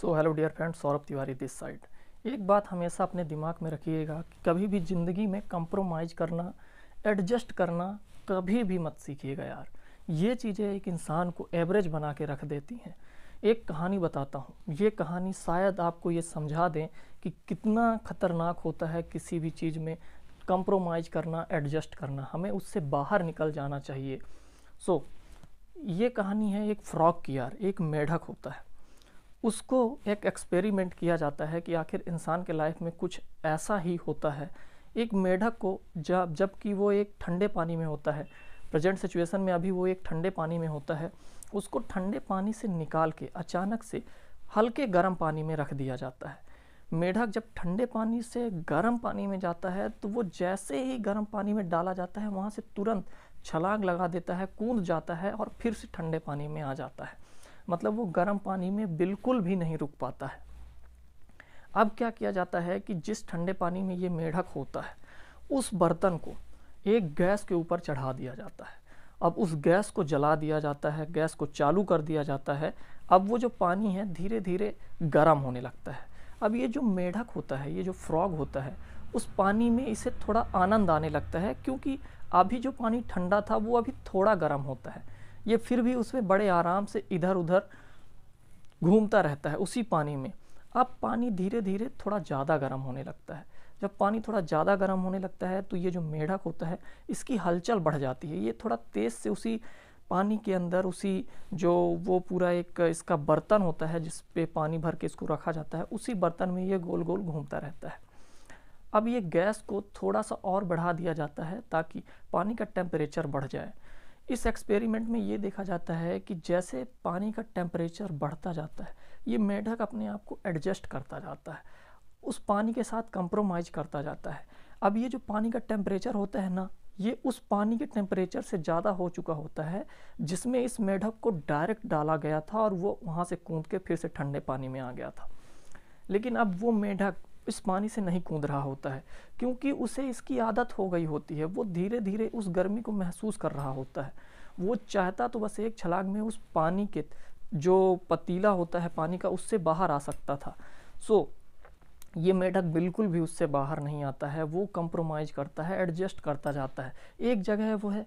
so hello dear friend Saurabh Tiwari this side एक बात हमेशा अपने दिमाग में रखिएगा कि कभी भी ज़िंदगी में कंप्रोमाइज़ करना एडजस्ट करना कभी भी मत सीखिएगा यार ये चीज़ें एक इंसान को एवरेज बना के रख देती हैं एक कहानी बताता हूँ ये कहानी शायद आपको ये समझा दें कि कितना खतरनाक होता है किसी भी चीज़ में कंप्रोमाइज़ करना एडजस्ट करना हमें उससे बाहर निकल जाना चाहिए सो so, ये कहानी है एक फ्रॉक की यार एक मेढक होता है उसको एक एक्सपेरिमेंट किया जाता है कि आखिर इंसान के लाइफ में कुछ ऐसा ही होता है एक मेढक को जब जबकि वो एक ठंडे पानी में होता है प्रेजेंट सिचुएशन में अभी वो एक ठंडे पानी में होता है उसको ठंडे पानी से निकाल के अचानक से हल्के गर्म पानी में रख दिया जाता है मेढक जब ठंडे पानी से गर्म पानी में जाता है तो वो जैसे ही गर्म पानी में डाला जाता है वहाँ से तुरंत छलांग लगा देता है कूद जाता है और फिर से ठंडे पानी में आ जाता है मतलब वो गर्म पानी में बिल्कुल भी नहीं रुक पाता है अब क्या किया जाता है कि जिस ठंडे पानी में ये मेढक होता है उस बर्तन को एक गैस के ऊपर चढ़ा दिया जाता है अब उस गैस को जला दिया जाता है गैस को चालू कर दिया जाता है अब वो जो पानी है धीरे धीरे गर्म होने लगता है अब ये जो मेढक होता है ये जो फ्रॉग होता है उस पानी में इसे थोड़ा आनंद आने लगता है क्योंकि अभी जो पानी ठंडा था वो अभी थोड़ा गर्म होता है ये फिर भी उसमें बड़े आराम से इधर उधर घूमता रहता है उसी पानी में अब पानी धीरे धीरे थोड़ा ज़्यादा गर्म होने लगता है जब पानी थोड़ा ज़्यादा गर्म होने लगता है तो ये जो मेढक होता है इसकी हलचल बढ़ जाती है ये थोड़ा तेज़ से उसी पानी के अंदर उसी जो वो पूरा एक इसका बर्तन होता है जिस पे पानी भर के इसको रखा जाता है उसी बर्तन में ये गोल गोल घूमता रहता है अब ये गैस को थोड़ा सा और बढ़ा दिया जाता है ताकि पानी का टेम्परेचर बढ़ जाए इस एक्सपेरिमेंट में ये देखा जाता है कि जैसे पानी का टेम्परेचर बढ़ता जाता है ये मेढक अपने आप को एडजस्ट करता जाता है उस पानी के साथ कंप्रोमाइज़ करता जाता है अब ये जो पानी का टेम्परेचर होता है ना ये उस पानी के टेम्परेचर से ज़्यादा हो चुका होता है जिसमें इस मेढक को डायरेक्ट डाला गया था और वो वहाँ से कूद के फिर से ठंडे पानी में आ गया था लेकिन अब वो मेढक इस पानी से नहीं कूद रहा होता है क्योंकि उसे इसकी आदत हो गई होती है वो धीरे धीरे उस गर्मी को महसूस कर रहा होता है वो चाहता तो बस एक छलांग में उस पानी के जो पतीला होता है पानी का उससे बाहर आ सकता था सो so, ये मेढक बिल्कुल भी उससे बाहर नहीं आता है वो कंप्रोमाइज़ करता है एडजस्ट करता जाता है एक जगह वो है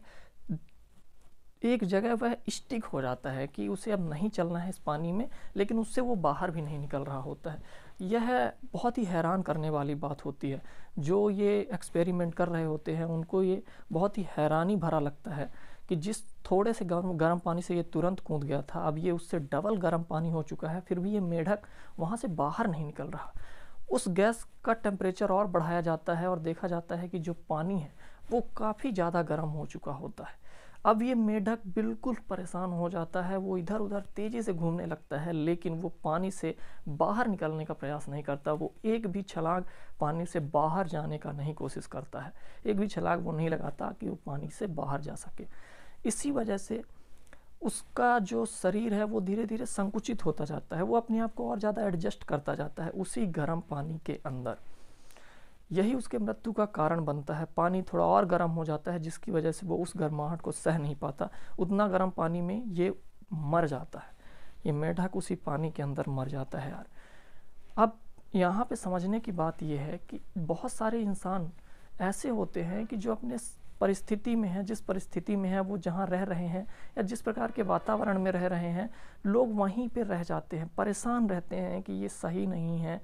एक जगह वह स्टिक हो जाता है कि उसे अब नहीं चलना है इस पानी में लेकिन उससे वो बाहर भी नहीं निकल रहा होता है यह बहुत ही हैरान करने वाली बात होती है जो ये एक्सपेरिमेंट कर रहे होते हैं उनको ये बहुत ही हैरानी भरा लगता है कि जिस थोड़े से गर्म गर्म पानी से ये तुरंत कूद गया था अब ये उससे डबल गर्म पानी हो चुका है फिर भी ये मेढक वहाँ से बाहर नहीं निकल रहा उस गैस का टेम्परेचर और बढ़ाया जाता है और देखा जाता है कि जो पानी है वो काफ़ी ज़्यादा गर्म हो चुका होता है अब ये मेढक बिल्कुल परेशान हो जाता है वो इधर उधर तेज़ी से घूमने लगता है लेकिन वो पानी से बाहर निकलने का प्रयास नहीं करता वो एक भी छलांग पानी से बाहर जाने का नहीं कोशिश करता है एक भी छलांग वो नहीं लगाता कि वो पानी से बाहर जा सके इसी वजह से उसका जो शरीर है वो धीरे धीरे संकुचित होता जाता है वो अपने आप को और ज़्यादा एडजस्ट करता जाता है उसी गर्म पानी के अंदर यही उसके मृत्यु का कारण बनता है पानी थोड़ा और गर्म हो जाता है जिसकी वजह से वो उस गर्माहट को सह नहीं पाता उतना गर्म पानी में ये मर जाता है ये मेढक उसी पानी के अंदर मर जाता है यार अब यहाँ पे समझने की बात यह है कि बहुत सारे इंसान ऐसे होते हैं कि जो अपने परिस्थिति में है जिस परिस्थिति में है वो जहाँ रह रहे हैं या जिस प्रकार के वातावरण में रह रहे हैं लोग वहीं पर रह जाते हैं परेशान रहते हैं कि ये सही नहीं है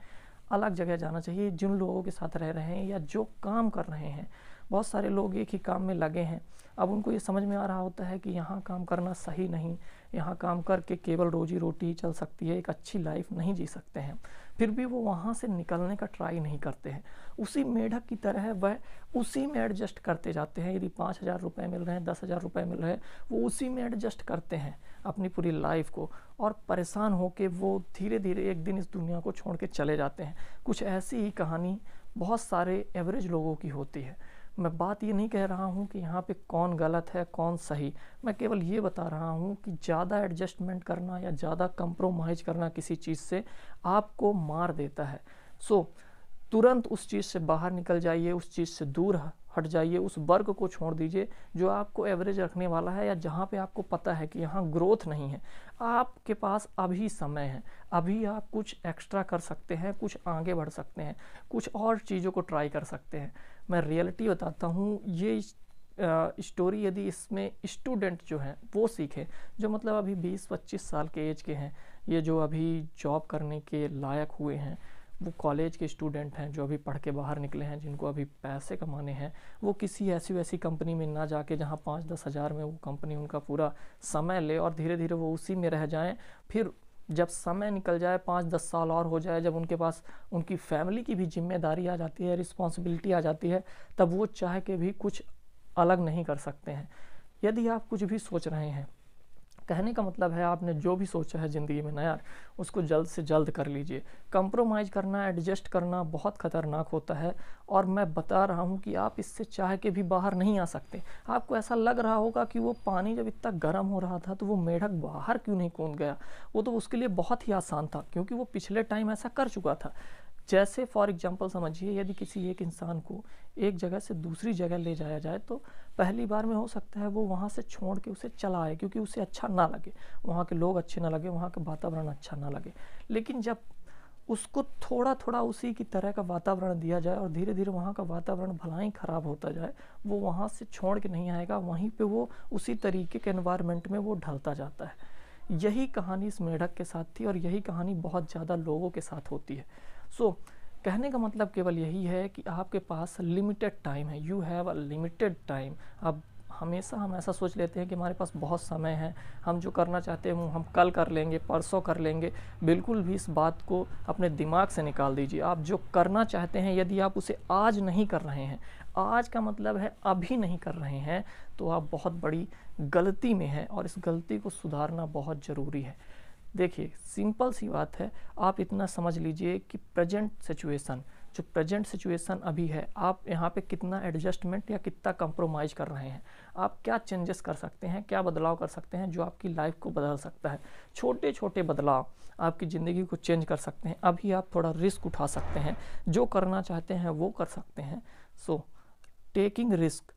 अलग जगह जाना चाहिए जिन लोगों के साथ रह रहे हैं या जो काम कर रहे हैं बहुत सारे लोग एक ही काम में लगे हैं अब उनको ये समझ में आ रहा होता है कि यहाँ काम करना सही नहीं यहाँ काम करके केवल रोजी रोटी चल सकती है एक अच्छी लाइफ नहीं जी सकते हैं फिर भी वो वहाँ से निकलने का ट्राई नहीं करते हैं उसी मेढक की तरह वह उसी में एडजस्ट करते जाते हैं यदि पाँच हज़ार रुपये मिल रहे हैं दस हज़ार रुपये मिल रहे हैं वो उसी में एडजस्ट करते हैं अपनी पूरी लाइफ को और परेशान हो के वो धीरे धीरे एक दिन इस दुनिया को छोड़ के चले जाते हैं कुछ ऐसी ही कहानी बहुत सारे एवरेज लोगों की होती है मैं बात ये नहीं कह रहा हूँ कि यहाँ पे कौन गलत है कौन सही मैं केवल ये बता रहा हूँ कि ज़्यादा एडजस्टमेंट करना या ज़्यादा कंप्रोमाइज़ करना किसी चीज़ से आपको मार देता है सो so, तुरंत उस चीज़ से बाहर निकल जाइए उस चीज़ से दूर हट जाइए उस वर्ग को छोड़ दीजिए जो आपको एवरेज रखने वाला है या जहाँ पे आपको पता है कि यहाँ ग्रोथ नहीं है आपके पास अभी समय है अभी आप कुछ एक्स्ट्रा कर सकते हैं कुछ आगे बढ़ सकते हैं कुछ और चीज़ों को ट्राई कर सकते हैं मैं रियलिटी बताता हूँ ये स्टोरी यदि इसमें स्टूडेंट जो हैं वो सीखे जो मतलब अभी 20-25 साल के एज के हैं ये जो अभी जॉब करने के लायक हुए हैं वो कॉलेज के स्टूडेंट हैं जो अभी पढ़ के बाहर निकले हैं जिनको अभी पैसे कमाने हैं वो किसी ऐसी वैसी कंपनी में ना जाके जहाँ पाँच दस हज़ार में वो कंपनी उनका पूरा समय ले और धीरे धीरे वो उसी में रह जाएं फिर जब समय निकल जाए पाँच दस साल और हो जाए जब उनके पास उनकी फैमिली की भी जिम्मेदारी आ जाती है रिस्पॉन्सिबिलिटी आ जाती है तब वो चाह के भी कुछ अलग नहीं कर सकते हैं यदि आप कुछ भी सोच रहे हैं कहने का मतलब है आपने जो भी सोचा है ज़िंदगी में नया उसको जल्द से जल्द कर लीजिए कंप्रोमाइज़ करना एडजस्ट करना बहुत ख़तरनाक होता है और मैं बता रहा हूँ कि आप इससे चाह के भी बाहर नहीं आ सकते आपको ऐसा लग रहा होगा कि वो पानी जब इतना गर्म हो रहा था तो वो मेढक बाहर क्यों नहीं कूद गया वो तो उसके लिए बहुत ही आसान था क्योंकि वो पिछले टाइम ऐसा कर चुका था जैसे फॉर एग्जांपल समझिए यदि किसी एक इंसान को एक जगह से दूसरी जगह ले जाया जाए तो पहली बार में हो सकता है वो वहाँ से छोड़ के उसे चला आए क्योंकि उसे अच्छा ना लगे वहाँ के लोग अच्छे ना लगे वहाँ का वातावरण अच्छा ना लगे लेकिन जब उसको थोड़ा थोड़ा उसी की तरह का वातावरण दिया जाए और धीरे धीरे वहाँ का वातावरण भला ही ख़राब होता जाए वो वहाँ से छोड़ के नहीं आएगा वहीं पर वो उसी तरीके के इन्वायरमेंट में वो ढलता जाता है यही कहानी इस मेढक के साथ थी और यही कहानी बहुत ज़्यादा लोगों के साथ होती है सो so, कहने का मतलब केवल यही है कि आपके पास लिमिटेड टाइम है you have a limited time अब हमेशा हम ऐसा सोच लेते हैं कि हमारे पास बहुत समय है हम जो करना चाहते हैं हम कल कर लेंगे परसों कर लेंगे बिल्कुल भी इस बात को अपने दिमाग से निकाल दीजिए आप जो करना चाहते हैं यदि आप उसे आज नहीं कर रहे हैं आज का मतलब है अभी नहीं कर रहे हैं तो आप बहुत बड़ी गलती में हैं और इस गलती को सुधारना बहुत ज़रूरी है देखिए सिंपल सी बात है आप इतना समझ लीजिए कि प्रेजेंट सिचुएशन जो प्रेजेंट सिचुएशन अभी है आप यहाँ पे कितना एडजस्टमेंट या कितना कंप्रोमाइज़ कर रहे हैं आप क्या चेंजेस कर सकते हैं क्या बदलाव कर सकते हैं जो आपकी लाइफ को बदल सकता है छोटे छोटे बदलाव आपकी ज़िंदगी को चेंज कर सकते हैं अभी आप थोड़ा रिस्क उठा सकते हैं जो करना चाहते हैं वो कर सकते हैं सो टेकिंग रिस्क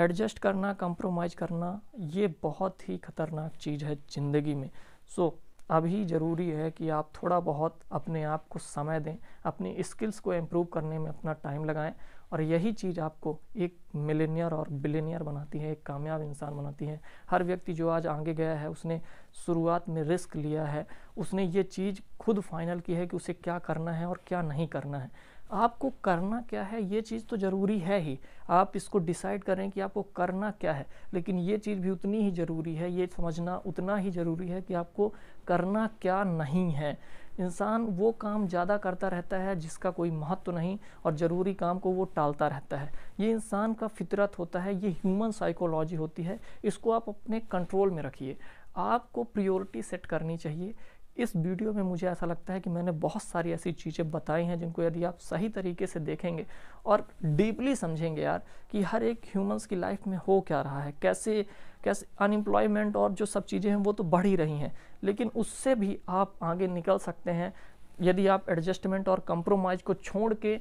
एडजस्ट करना कंप्रोमाइज़ करना ये बहुत ही ख़तरनाक चीज़ है ज़िंदगी में सो so, अभी ज़रूरी है कि आप थोड़ा बहुत अपने आप को समय दें अपनी स्किल्स को इम्प्रूव करने में अपना टाइम लगाएं और यही चीज़ आपको एक मिलेनियर और बिलेनियर बनाती है एक कामयाब इंसान बनाती है हर व्यक्ति जो आज आगे गया है उसने शुरुआत में रिस्क लिया है उसने ये चीज़ खुद फाइनल की है कि उसे क्या करना है और क्या नहीं करना है आपको करना क्या है ये चीज़ तो ज़रूरी है ही आप इसको डिसाइड करें कि आपको करना क्या है लेकिन ये चीज़ भी उतनी ही ज़रूरी है ये समझना उतना ही ज़रूरी है कि आपको करना क्या नहीं है इंसान वो काम ज़्यादा करता रहता है जिसका कोई महत्व तो नहीं और ज़रूरी काम को वो टालता रहता है ये इंसान का फितरत होता है ये ह्यूमन साइकोलॉजी होती है इसको आप अपने कंट्रोल में रखिए आपको प्रियोरिटी सेट करनी चाहिए इस वीडियो में मुझे ऐसा लगता है कि मैंने बहुत सारी ऐसी चीज़ें बताई हैं जिनको यदि आप सही तरीके से देखेंगे और डीपली समझेंगे यार कि हर एक ह्यूमंस की लाइफ में हो क्या रहा है कैसे कैसे अनएम्प्लॉयमेंट और जो सब चीज़ें हैं वो तो बढ़ ही रही हैं लेकिन उससे भी आप आगे निकल सकते हैं यदि आप एडजस्टमेंट और कंप्रोमाइज़ को छोड़ के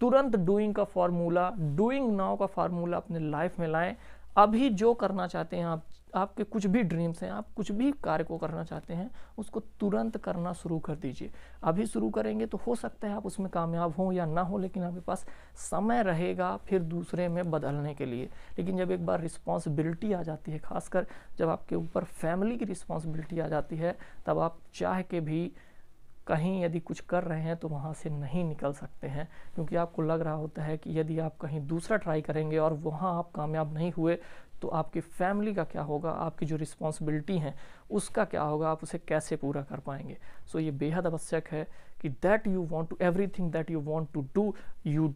तुरंत डूइंग का फार्मूला डूइंग नाव का फार्मूला अपने लाइफ में लाएं अभी जो करना चाहते हैं आप आपके कुछ भी ड्रीम्स हैं आप कुछ भी कार्य को करना चाहते हैं उसको तुरंत करना शुरू कर दीजिए अभी शुरू करेंगे तो हो सकता है आप उसमें कामयाब हों या ना हो लेकिन आपके पास समय रहेगा फिर दूसरे में बदलने के लिए लेकिन जब एक बार रिस्पॉन्सिबिलिटी आ जाती है खासकर जब आपके ऊपर फैमिली की रिस्पॉन्सिबिलिटी आ जाती है तब आप चाह के भी कहीं यदि कुछ कर रहे हैं तो वहाँ से नहीं निकल सकते हैं क्योंकि आपको लग रहा होता है कि यदि आप कहीं दूसरा ट्राई करेंगे और वहाँ आप कामयाब नहीं हुए तो आपकी फैमिली का क्या होगा आपकी जो रिस्पॉन्सिबिलिटी हैं उसका क्या होगा आप उसे कैसे पूरा कर पाएंगे सो so, ये बेहद आवश्यक है कि that you want to everything that you want to do you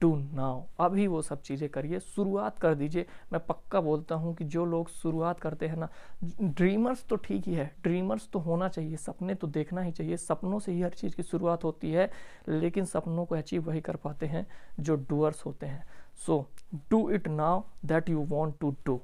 to now अभी वो सब चीज़ें करिए शुरुआत कर दीजिए मैं पक्का बोलता हूँ कि जो लोग शुरुआत करते हैं ना ड्रीमर्स तो ठीक ही है ड्रीमर्स तो होना चाहिए सपने तो देखना ही चाहिए सपनों से ही हर चीज़ की शुरुआत होती है लेकिन सपनों को अचीव वही कर पाते हैं जो डूअर्स होते हैं so do it now that you want to do